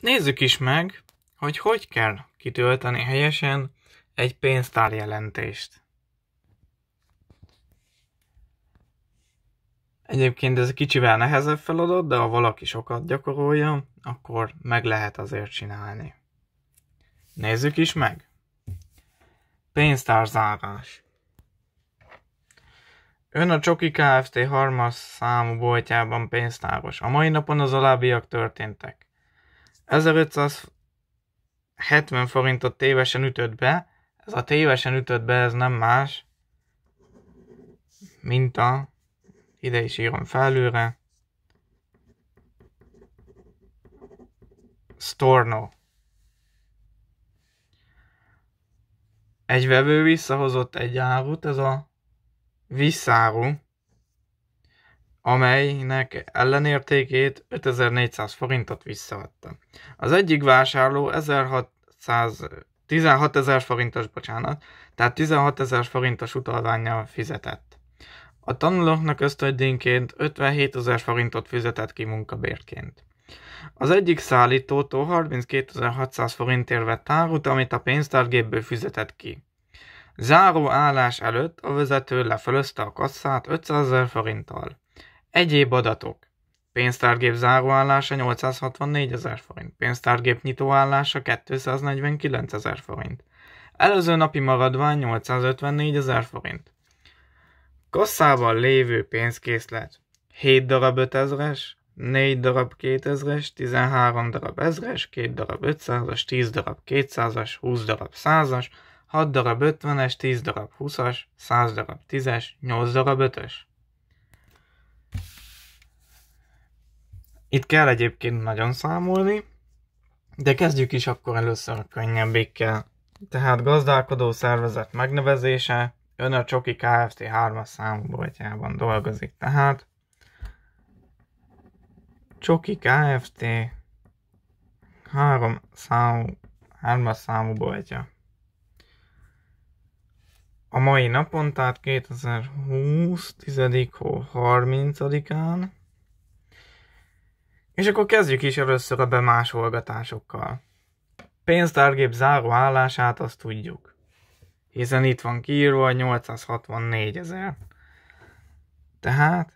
Nézzük is meg, hogy hogy kell kitölteni helyesen egy pénztárjelentést. Egyébként ez kicsivel nehezebb feladat, de ha valaki sokat gyakorolja, akkor meg lehet azért csinálni. Nézzük is meg. Pénztárzárás. Ön a Csoki Kft. harmas számú boltjában pénztáros. A mai napon az alábbiak történtek. 1570 forintot tévesen ütött be, ez a tévesen ütött be, ez nem más, mint a, ide is írom felőre. Storno. Egy vevő visszahozott egy árut, ez a visszáru, amelynek ellenértékét 5400 forintot visszavette. Az egyik vásárló 1600, 16 ezer forintos, bocsánat, tehát 16 ezer forintos utalványjal fizetett. A tanulóknak ösztöndénként 57 ezer forintot fizetett ki munkabérként. Az egyik szállítótól 32.600 forintért vett árut, amit a pénztárgépből fizetett ki. Záró állás előtt a vezető lefölözte a kasszát 500 forinttal. Egyéb adatok. Pénztárgép záróállása 864 ezer forint, pénztárgép nyitóállása 249 ezer forint, előző napi maradvány 854 ezer forint. Kasszában lévő pénzkészlet 7 darab 5000-es, 4 darab 2000-es, 13 darab 1000-es, 2 darab 500-as, 10 darab 200-as, 20 darab 100-as, 6 darab 50-es, 10 darab 20-as, 100 darab 10-es, 8 darab 5-ös. Itt kell egyébként nagyon számolni, de kezdjük is akkor először a könnyebbékkel. Tehát gazdálkodó szervezet megnevezése, ön a Csoki Kft. 3-as számú boltjában dolgozik, tehát Csoki Kft. 3 számú, 3 számú boltja. A mai napon, tehát 2020. 10. hó 30-án és akkor kezdjük is először a bemásolgatásokkal. Pénztárgép záró állását azt tudjuk. Hiszen itt van kiírva 864 ezer. Tehát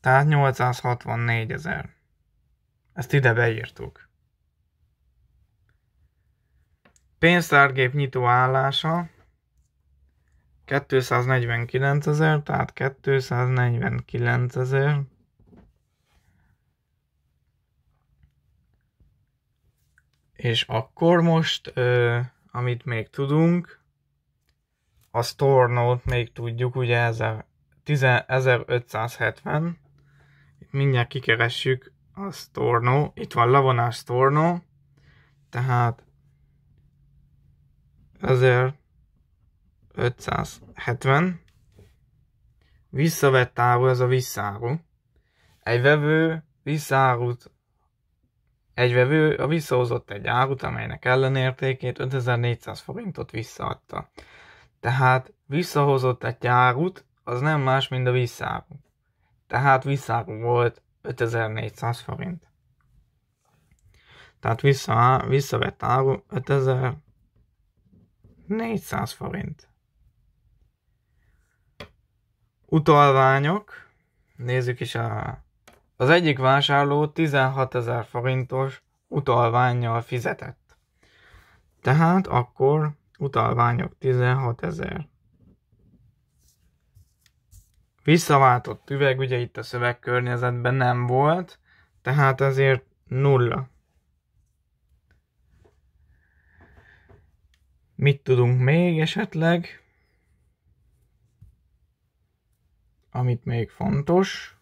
Tehát 864 ezer. Ezt ide beírtuk. Pénztárgép nyitó állása 249 ezer, tehát 249 ezer. És akkor most, ö, amit még tudunk, a Stornót még tudjuk, ugye ez a 1570. Itt mindjárt kikeressük a Stornó. Itt van lavonás Stornó. Tehát 1000 570. Visszavett áru, ez a visszáru. Egy vevő visszárult egy vevő a visszahozott egy árut, amelynek ellenértékét 5400 forintot visszaadta. Tehát visszahozott egy árut, az nem más, mint a visszáru. Tehát visszáru volt 5400 forint. Tehát vissza, visszavett áru 5400 forint. Utalványok. Nézzük is a... Az egyik vásárló 16 ezer forintos utalványjal fizetett. Tehát akkor utalványok 16 ezer. Visszaváltott üveg ugye itt a szövegkörnyezetben nem volt, tehát ezért nulla. Mit tudunk még esetleg? amit még fontos,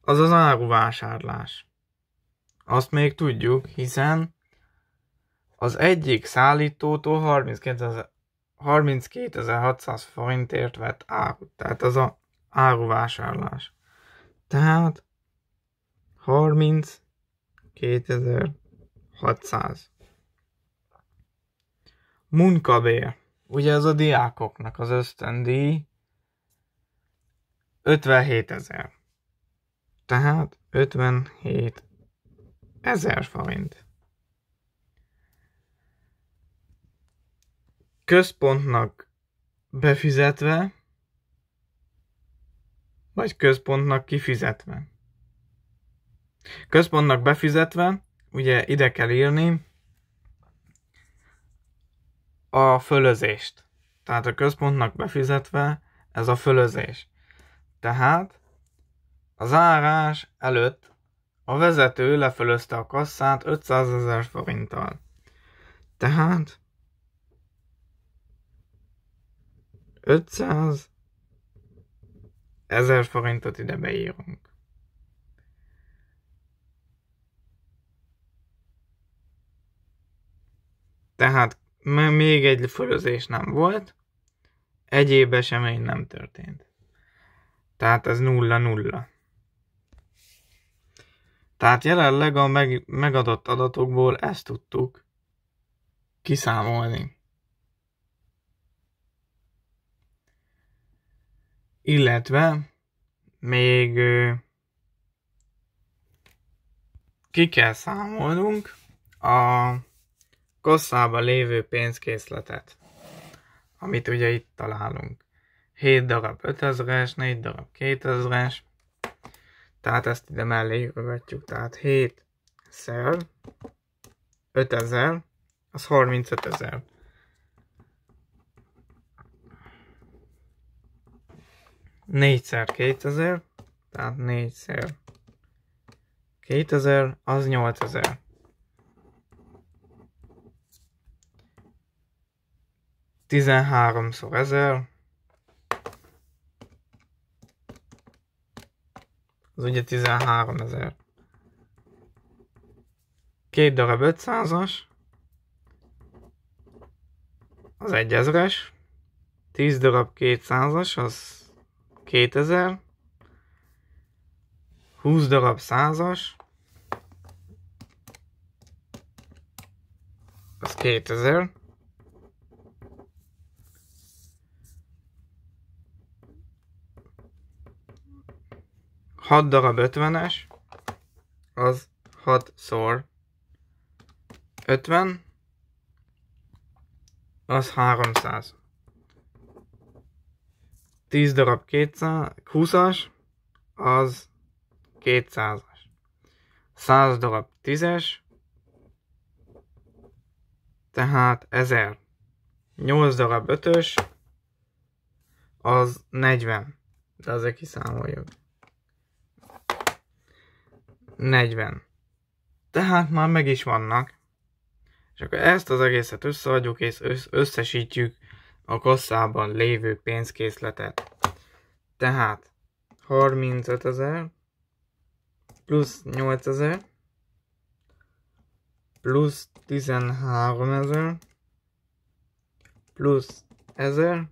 az az áruvásárlás. Azt még tudjuk, hiszen az egyik szállítótól 32.600 forintért vett árut. Tehát az a áruvásárlás. Tehát 32.600. Munkabér. Ugye ez a diákoknak az ösztöndíj, 57 ezer. Tehát 57 ezer forint. Központnak befizetve, vagy központnak kifizetve. Központnak befizetve, ugye ide kell írni a fölözést. Tehát a központnak befizetve ez a fölözés. Tehát a zárás előtt a vezető lefölözte a kasszát 500 ezer forinttal. Tehát 500 ezer forintot ide beírunk. Tehát még egy fölözés nem volt, egyéb esemény nem történt. Tehát ez 0-0. Tehát jelenleg a meg, megadott adatokból ezt tudtuk kiszámolni. Illetve még ki kell számolnunk a kosszában lévő pénzkészletet, amit ugye itt találunk. 7 darab 5000-es, 4 darab 2000-es, tehát ezt ide mellé ragadjuk, tehát 7 szer 5000, az 35 ezer. Négyszer 2000, tehát négyszer 2000, az 8000. Tizenháromszor ezer, az ugye 13 ezer. Két darab 500-as, az 1000-es, 10 darab 200-as, az 2000, 20 darab 100-as, az 2000, 6 darab 50-es, az 6 szor 50, az 300. 10 darab 20-as, az 200-as. 100 darab 10-es, tehát 1000. 8 darab 5-ös, az 40. De ezek kiszámoljuk. 40. Tehát már meg is vannak. És akkor ezt az egészet összeadjuk és összesítjük a kasszában lévő pénzkészletet. Tehát 35 ezer plusz 8 ezer plusz 13 ezer plusz 1000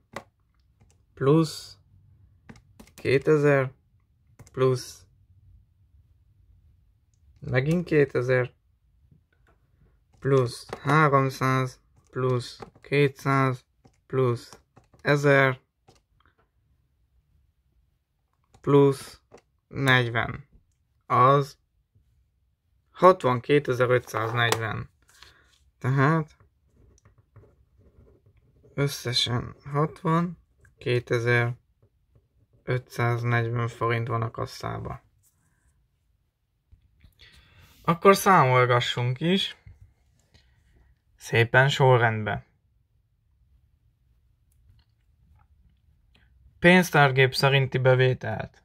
plusz 2000 plusz Megint 2000 plusz 300 plusz 200 plusz 1000 plusz 40. Az 62.540. Tehát összesen 62.540 forint van a kasszába. Akkor számolgassunk is. Szépen sorrendben. Pénztárgép szerinti bevételt.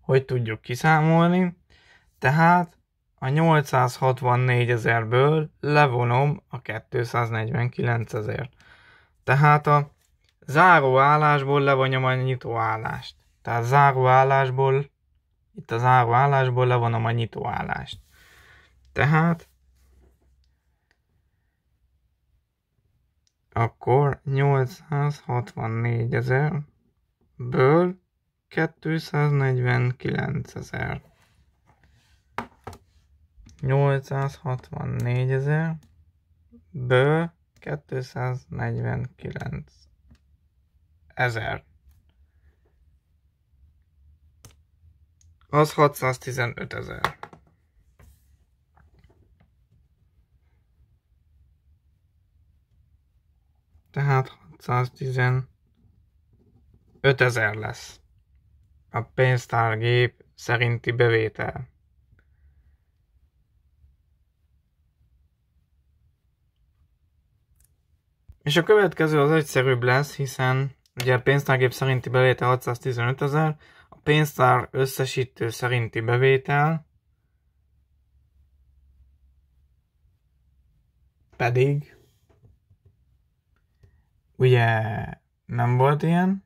Hogy tudjuk kiszámolni? Tehát a 864 ezerből levonom a 249 ezért. Tehát a záróállásból levonjam a nyitóállást. Tehát záróállásból itt az záró állásból levonom a nyitó állást. Tehát akkor 864 ezer ből 249 ezer. 864 ezer ből 249 ezer. az 615 ezer. Tehát 615 ezer lesz a pénztárgép szerinti bevétel. És a következő az egyszerűbb lesz, hiszen ugye a pénztárgép szerinti bevétel 615 ezer, pénztár összesítő szerinti bevétel pedig ugye nem volt ilyen.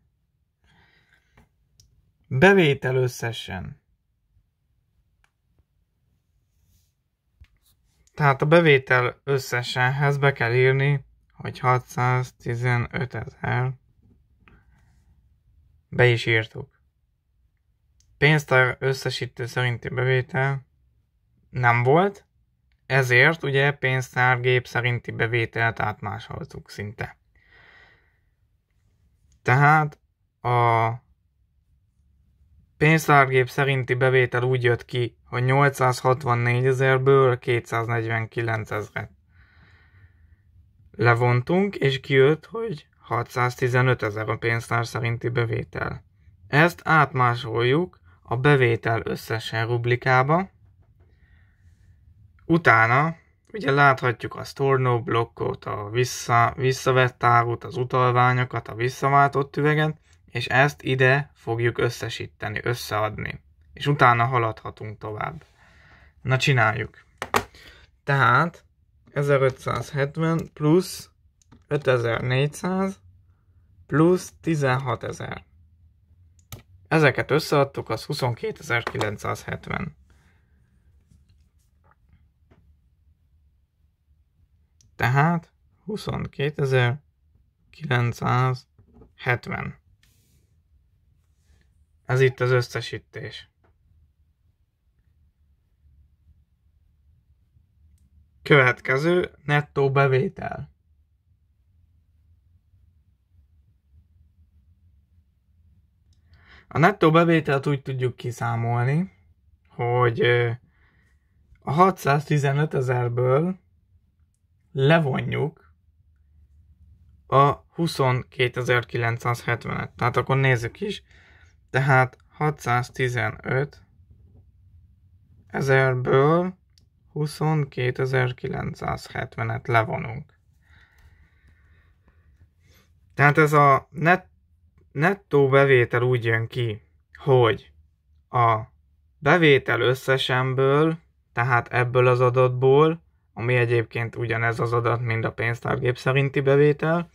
Bevétel összesen. Tehát a bevétel összesenhez be kell írni, hogy 615 ezer. Be is írtuk pénztár összesítő szerinti bevétel nem volt, ezért ugye pénztár gép szerinti bevételt átmásoltuk szinte. Tehát a pénztárgép szerinti bevétel úgy jött ki, hogy 864 ezerből 249 ezeret levontunk, és kijött, hogy 615 ezer a pénztár szerinti bevétel. Ezt átmásoljuk a bevétel összesen rublikába. Utána ugye láthatjuk a storno blokkot, a vissza, visszavett árut, az utalványokat, a visszaváltott üveget, és ezt ide fogjuk összesíteni, összeadni. És utána haladhatunk tovább. Na csináljuk. Tehát 1570 plusz 5400 plusz 16000. Ezeket összeadtuk, az 22.970. Tehát 22.970. Ez itt az összesítés. Következő nettó bevétel. A nettó bevételt úgy tudjuk kiszámolni, hogy a 615 ezerből levonjuk a 22.970-et. Tehát akkor nézzük is. Tehát 615 ezerből 22.970-et levonunk. Tehát ez a net nettó bevétel úgy jön ki, hogy a bevétel összesemből, tehát ebből az adatból, ami egyébként ugyanez az adat, mint a pénztárgép szerinti bevétel,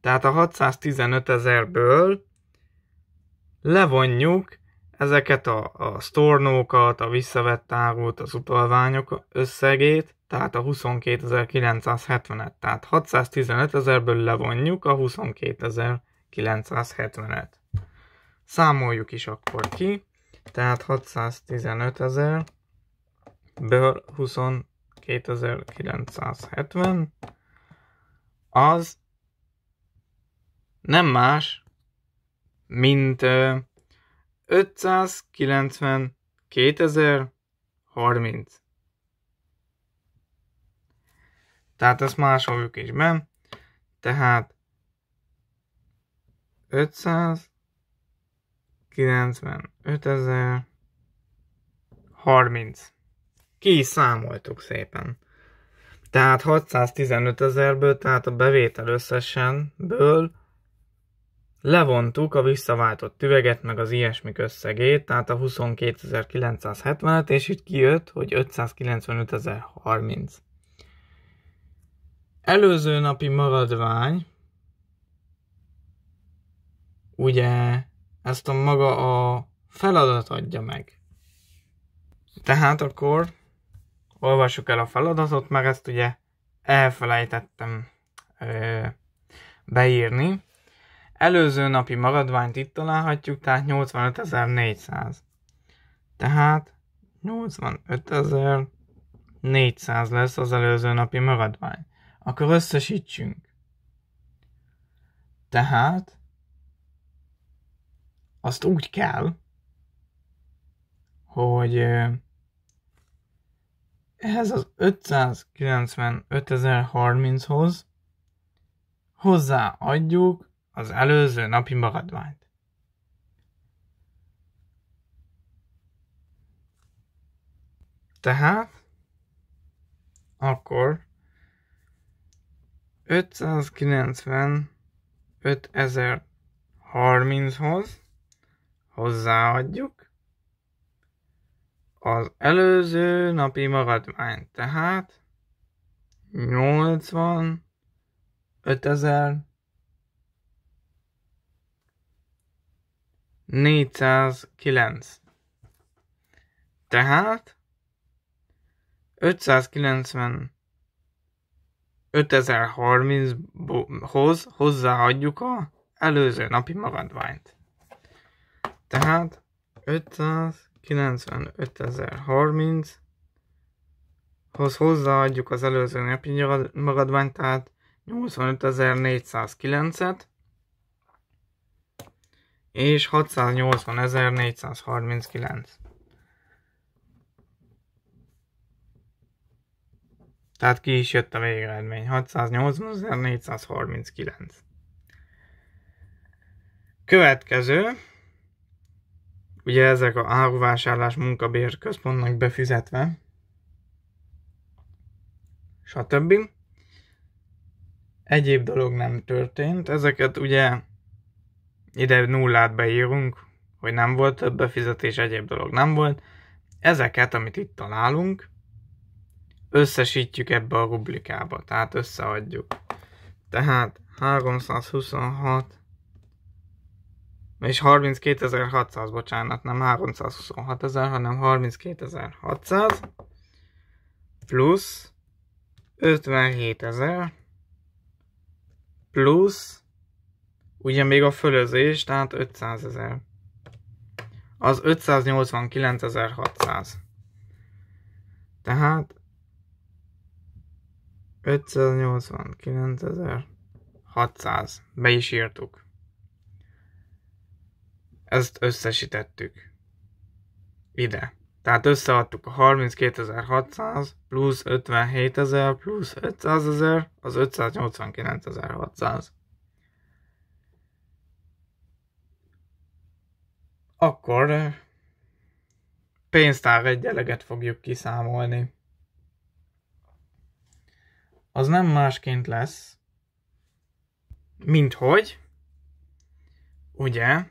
tehát a 615 ezerből levonjuk ezeket a, a sztornókat, a visszavett árut, az utalványok összegét, tehát a 22.970-et, tehát 615 ezerből levonjuk a 22 000. 970-et. Számoljuk is akkor ki, tehát 615 ezer, bőr 22.970, az nem más, mint 592.030. Tehát ezt másoljuk is be. Tehát 592.030 500, 95 ezer, 30. Ki is számoltuk szépen. Tehát 615 ezerből, tehát a bevétel összesenből levontuk a visszaváltott üveget, meg az ilyesmik összegét, tehát a 22.970-et, és itt kijött, hogy 595.030. Előző napi maradvány, ugye ezt a maga a feladat adja meg. Tehát akkor olvassuk el a feladatot, mert ezt ugye elfelejtettem ö, beírni. Előző napi maradványt itt találhatjuk, tehát 85.400. Tehát 85.400 lesz az előző napi maradvány. Akkor összesítsünk. Tehát azt úgy kell, hogy ehhez az 595.030-hoz hozzáadjuk az előző napi maradványt. Tehát akkor 595.030-hoz Hozzáadjuk az előző napi maradványt, tehát 80 5000 409. Tehát 590 5030-hoz hozzáadjuk a előző napi maradványt. Tehát 595.030 hoz hozzáadjuk az előző napi maradványt, tehát 85.409-et, és 680.439. Tehát ki is jött a végeredmény, 680.439. Következő, Ugye ezek a áruvásárlás munkabér központnak befizetve, stb. Egyéb dolog nem történt, ezeket ugye ide nullát beírunk, hogy nem volt több befizetés, egyéb dolog nem volt. Ezeket, amit itt találunk, összesítjük ebbe a rublikába, tehát összeadjuk. Tehát 326 és 32.600, bocsánat, nem 326.000, hanem 32.600 plusz 57.000 plusz ugye még a fölözés, tehát 500.000 Az 589.600. Tehát 589.600. Be is írtuk. Ezt összesítettük ide. Tehát összeadtuk a 32.600 plusz 57.000 plusz 500.000 az 589.600. Akkor eh, pénztár egyeleget fogjuk kiszámolni. Az nem másként lesz, mint hogy, ugye,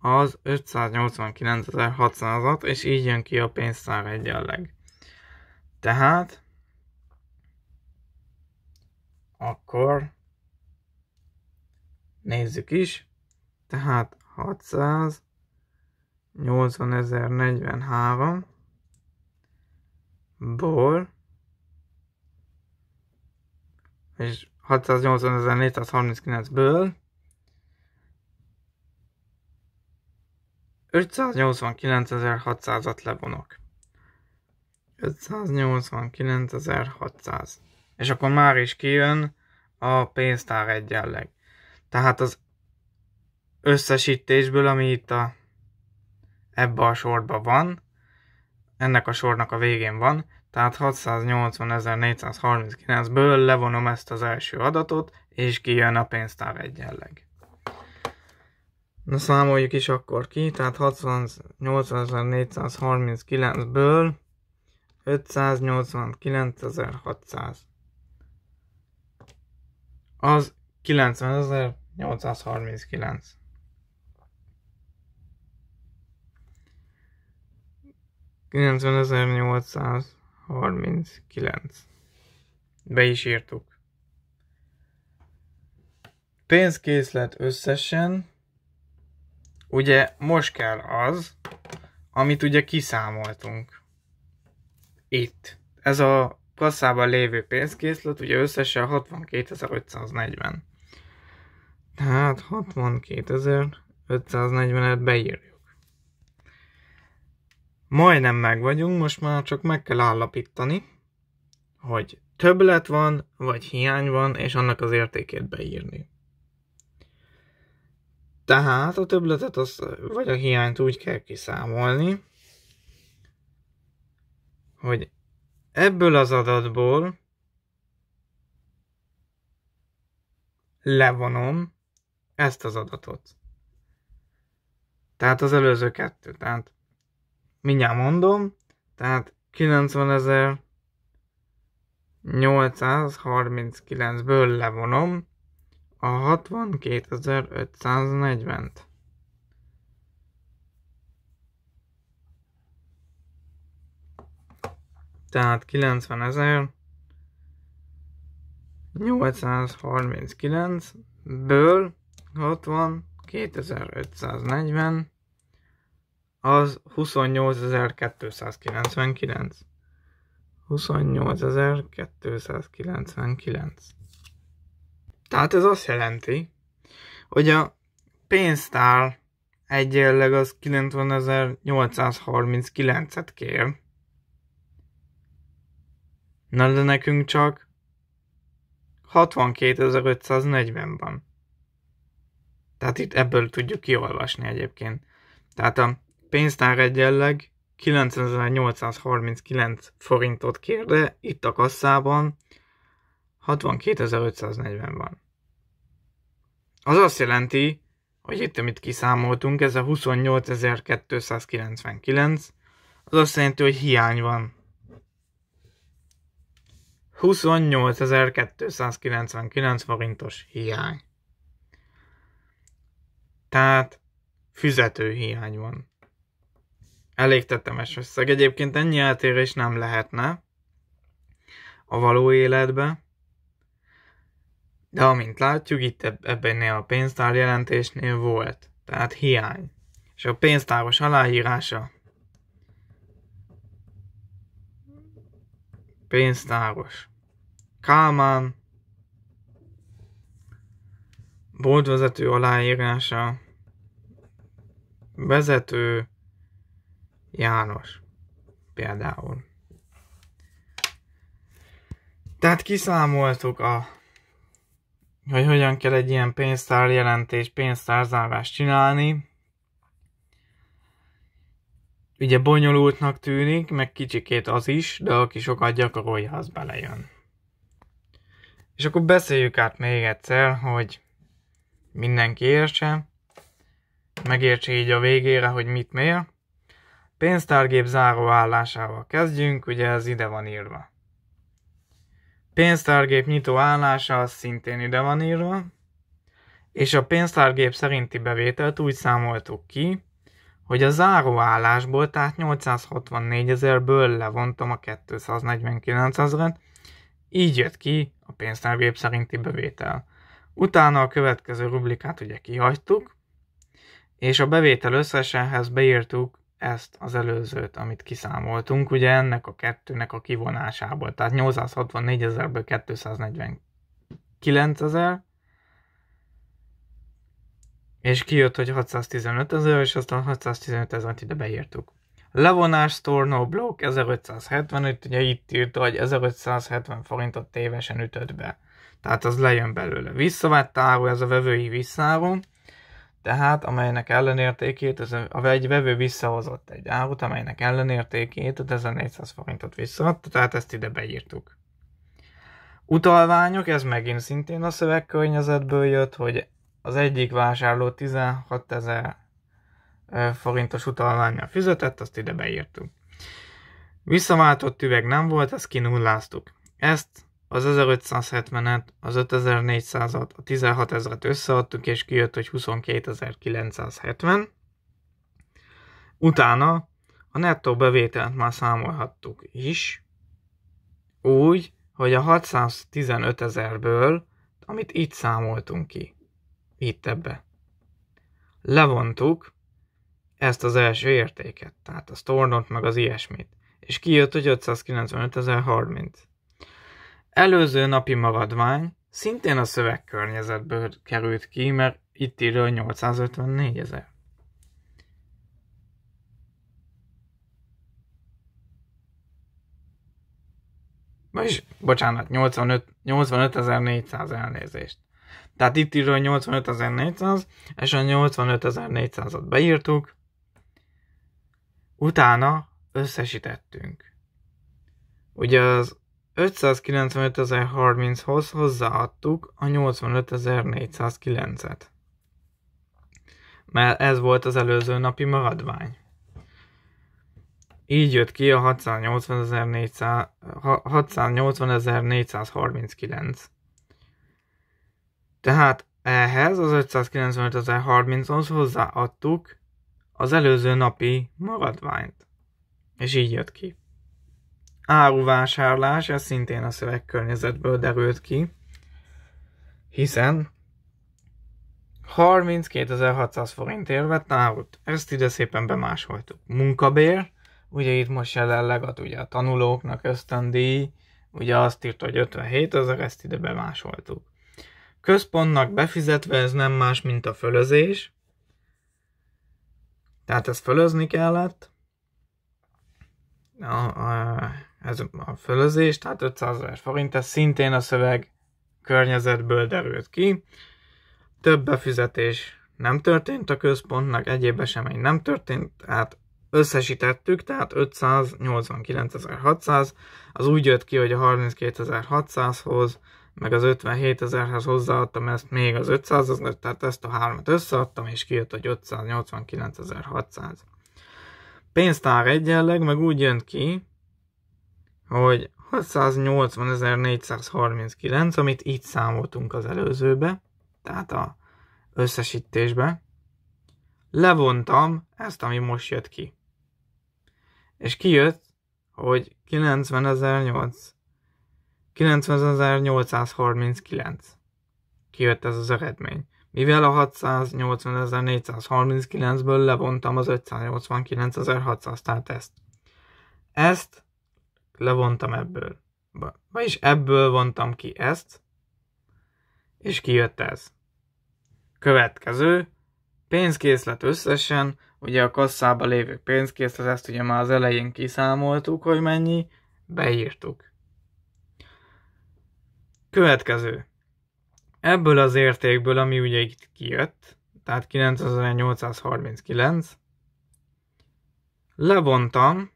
az 589.600-at, és így jön ki a pénztár egyenleg. Tehát, akkor nézzük is, tehát 600 80.043 ból és 680.439-ből 589.600-at levonok. 589.600. És akkor már is kijön a pénztár egyenleg. Tehát az összesítésből, ami itt a, ebbe a sorba van, ennek a sornak a végén van, tehát 680.439-ből levonom ezt az első adatot, és kijön a pénztár egyenleg. Na számoljuk is akkor ki, tehát 68.439-ből 589.600. Az 90.839. kilenc. Be is írtuk. Pénzkészlet összesen ugye most kell az, amit ugye kiszámoltunk. Itt. Ez a kasszában lévő pénzkészlet ugye összesen 62.540. Tehát 62.540-et beírjuk. Majdnem meg vagyunk, most már csak meg kell állapítani, hogy többlet van, vagy hiány van, és annak az értékét beírni. Tehát a többletet az, vagy a hiányt úgy kell kiszámolni, hogy ebből az adatból levonom ezt az adatot. Tehát az előző kettő. Tehát mindjárt mondom, tehát 90.839-ből levonom a 62540-t. Tehát 90 ből 62.540 az 28299. 28299. Tehát ez azt jelenti, hogy a pénztár egyenleg az 90.839-et kér. Na de nekünk csak 62.540 van. Tehát itt ebből tudjuk kiolvasni egyébként. Tehát a pénztár egyenleg 90.839 forintot kér, de itt a kasszában 62.540 van. Az azt jelenti, hogy itt, amit kiszámoltunk, ez a 28.299, az azt jelenti, hogy hiány van. 28.299 forintos hiány. Tehát fizető hiány van. Elég tetemes összeg. Egyébként ennyi eltérés nem lehetne a való életbe. De amint látjuk, itt ebben a pénztár jelentésnél volt, tehát hiány. És a pénztáros aláírása pénztáros. Kálmán boltvezető aláírása vezető János például. Tehát kiszámoltuk a hogy hogyan kell egy ilyen pénztár jelentés, pénztárzárást csinálni. Ugye bonyolultnak tűnik, meg kicsikét az is, de aki sokat gyakorolja, az belejön. És akkor beszéljük át még egyszer, hogy mindenki értse, megértse így a végére, hogy mit mér. Pénztárgép állásával kezdjünk, ugye ez ide van írva. Pénztárgép nyitó állása az szintén ide van írva, és a pénztárgép szerinti bevételt úgy számoltuk ki, hogy a záróállásból, tehát 864 ezerből levontam a 249 ezeret, így jött ki a pénztárgép szerinti bevétel. Utána a következő rublikát ugye kihagytuk, és a bevétel összesenhez beírtuk ezt az előzőt, amit kiszámoltunk, ugye ennek a kettőnek a kivonásából, tehát 864 ezerből 249 ezer, és kijött, hogy 615 ezer, és aztán 615 ezeret ide beírtuk. Levonás Storno Block 1575, ugye itt írta, hogy 1570 forintot tévesen ütött be. Tehát az lejön belőle. Visszavett áru, ez a vevői visszáron, tehát amelynek ellenértékét, ez a, egy vevő visszahozott egy árut, amelynek ellenértékét 1400 forintot visszaadta, tehát ezt ide beírtuk. Utalványok, ez megint szintén a szövegkörnyezetből jött, hogy az egyik vásárló 16000 forintos utalványra fizetett, azt ide beírtuk. Visszaváltott üveg nem volt, ezt kinulláztuk. Ezt az 1570-et, az 5400-at, a 16000-et összeadtuk, és kijött, hogy 22970. Utána a nettó bevételt már számolhattuk is, úgy, hogy a 615 ezerből, amit itt számoltunk ki, itt ebbe, levontuk ezt az első értéket, tehát a stornot meg az ilyesmit, és kijött, hogy 595.030. Előző napi maradvány szintén a szövegkörnyezetből került ki, mert itt írja 854 ezer. Vagyis, bocsánat, 85, 85.400 elnézést. Tehát itt írja 85.400, és a 85.400-at beírtuk, utána összesítettünk. Ugye az 595.030-hoz hozzáadtuk a 85.409-et, mert ez volt az előző napi maradvány. Így jött ki a 680.439. Tehát ehhez az 595.030-hoz hozzáadtuk az előző napi maradványt. És így jött ki áruvásárlás, ez szintén a szövegkörnyezetből derült ki, hiszen 32.600 forintért vett árut. Ezt ide szépen bemásoltuk. Munkabér, ugye itt most jelenleg ad ugye a tanulóknak ösztöndíj, ugye azt írt, hogy 57 ezer, ezt ide bemásoltuk. Központnak befizetve ez nem más, mint a fölözés, tehát ezt fölözni kellett. A, a, ez a fölözés, tehát 500 ezer forint, ez szintén a szöveg környezetből derült ki. Több befizetés nem történt a központnak, egyéb esemény nem történt, tehát összesítettük, tehát 589.600, az úgy jött ki, hogy a 32.600-hoz, meg az 57.000-hez hozzáadtam ezt még az 500 az tehát ezt a hármat összeadtam, és kijött, hogy 589.600. Pénztár egyenleg, meg úgy jön ki, hogy 680.439, amit itt számoltunk az előzőbe, tehát a összesítésbe, levontam ezt, ami most jött ki. És kijött, hogy 90.839. 90.839. Kijött ez az eredmény. Mivel a 680.439-ből levontam az 589.600, tehát ezt. Ezt levontam ebből. Vagyis ebből vontam ki ezt, és kijött ez. Következő, pénzkészlet összesen, ugye a kasszába lévő pénzkészlet, ezt ugye már az elején kiszámoltuk, hogy mennyi, beírtuk. Következő. Ebből az értékből, ami ugye itt kijött, tehát 9839, levontam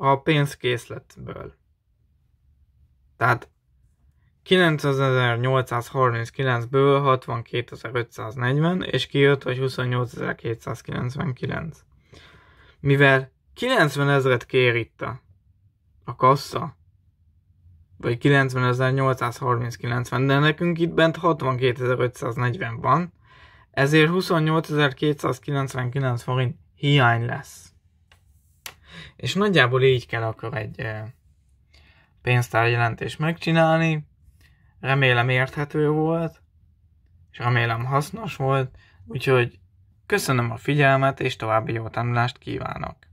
a pénzkészletből. Tehát 9.839-ből 62.540, és kijött, hogy 28.299. Mivel 90 ezeret kér itt a, a kassa, vagy 90.839, de nekünk itt bent 62.540 van, ezért 28.299 forint hiány lesz. És nagyjából így kell akkor egy pénztárjelentést megcsinálni. Remélem érthető volt, és remélem hasznos volt, úgyhogy köszönöm a figyelmet, és további jó tanulást kívánok!